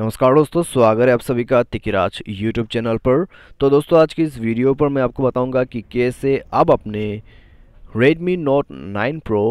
नमस्कार दोस्तों स्वागत है आप सभी का तिकिराज यूट्यूब चैनल पर तो दोस्तों आज की इस वीडियो पर मैं आपको बताऊंगा कि कैसे आप अपने Redmi Note 9 Pro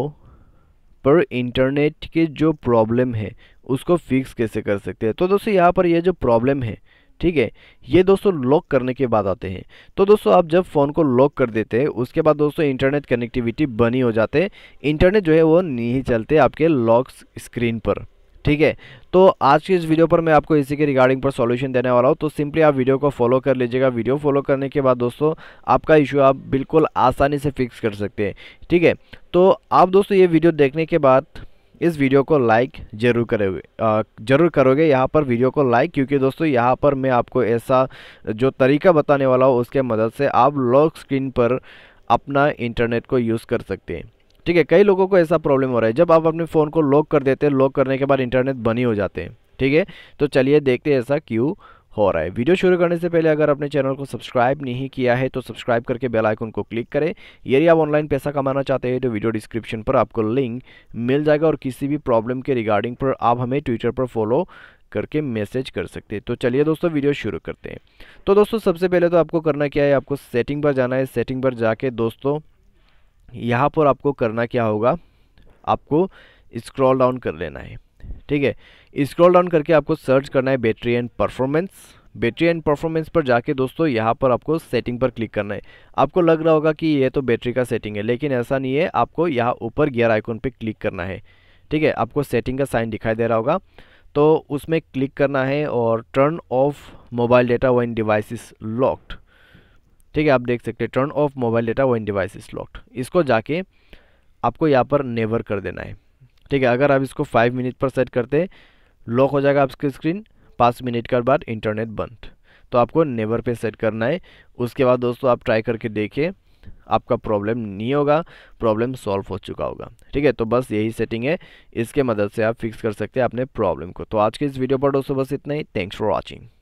पर इंटरनेट के जो प्रॉब्लम है उसको फिक्स कैसे कर सकते हैं तो दोस्तों यहाँ पर यह जो प्रॉब्लम है ठीक है ये दोस्तों लॉक करने के बाद आते हैं तो दोस्तों आप जब फ़ोन को लॉक कर देते हैं उसके बाद दोस्तों इंटरनेट कनेक्टिविटी बनी हो जाते हैं इंटरनेट जो है वो नहीं चलते आपके लॉक स्क्रीन पर ठीक है तो आज की इस वीडियो पर मैं आपको इसी के रिगार्डिंग पर सॉल्यूशन देने वाला हूँ तो सिंपली आप वीडियो को फॉलो कर लीजिएगा वीडियो फॉलो करने के बाद दोस्तों आपका इशू आप बिल्कुल आसानी से फिक्स कर सकते हैं ठीक है तो आप दोस्तों ये वीडियो देखने के बाद इस वीडियो को लाइक जरूर करोगे जरूर करोगे यहाँ पर वीडियो को लाइक क्योंकि दोस्तों यहाँ पर मैं आपको ऐसा जो तरीका बताने वाला हूँ उसके मदद से आप लॉक स्क्रीन पर अपना इंटरनेट को यूज़ कर सकते हैं ठीक है कई लोगों को ऐसा प्रॉब्लम हो रहा है जब आप अपने फ़ोन को लॉक कर देते हैं लॉक करने के बाद इंटरनेट बनी हो जाते हैं ठीक है तो चलिए देखते हैं ऐसा क्यों हो रहा है वीडियो शुरू करने से पहले अगर अपने चैनल को सब्सक्राइब नहीं किया है तो सब्सक्राइब करके बेल आइकन को क्लिक करें यदि आप ऑनलाइन पैसा कमाना चाहते हैं तो वीडियो डिस्क्रिप्शन पर आपको लिंक मिल जाएगा और किसी भी प्रॉब्लम के रिगार्डिंग पर आप हमें ट्विटर पर फॉलो करके मैसेज कर सकते हैं तो चलिए दोस्तों वीडियो शुरू करते हैं तो दोस्तों सबसे पहले तो आपको करना क्या है आपको सेटिंग पर जाना है सेटिंग पर जाके दोस्तों यहाँ पर आपको करना क्या होगा आपको स्क्रॉल डाउन कर लेना है ठीक है स्क्रॉल डाउन करके आपको सर्च करना है battery and performance battery and performance पर जाके दोस्तों यहाँ पर आपको सेटिंग पर क्लिक करना है आपको लग रहा होगा कि ये तो बैटरी का सेटिंग है लेकिन ऐसा नहीं है आपको यहाँ ऊपर गियर आइकॉन पर क्लिक करना है ठीक है आपको सेटिंग का साइन दिखाई दे रहा होगा तो उसमें क्लिक करना है और turn off mobile data when device locked ठीक है आप देख सकते हैं turn off mobile data when device is locked इसको जाके आपको यहाँ पर नेवर कर देना है ठीक है अगर आप इसको फाइव मिनट पर सेट करते लॉक हो जाएगा आपकी स्क्रीन पाँच मिनट के बाद इंटरनेट बंद तो आपको नेवर पे सेट करना है उसके बाद दोस्तों आप ट्राई करके देखिए आपका प्रॉब्लम नहीं होगा प्रॉब्लम सॉल्व हो चुका होगा ठीक है तो बस यही सेटिंग है इसके मदद से आप फिक्स कर सकते हैं अपने प्रॉब्लम को तो आज के इस वीडियो पर दोस्तों बस इतना ही थैंक्स फॉर वॉचिंग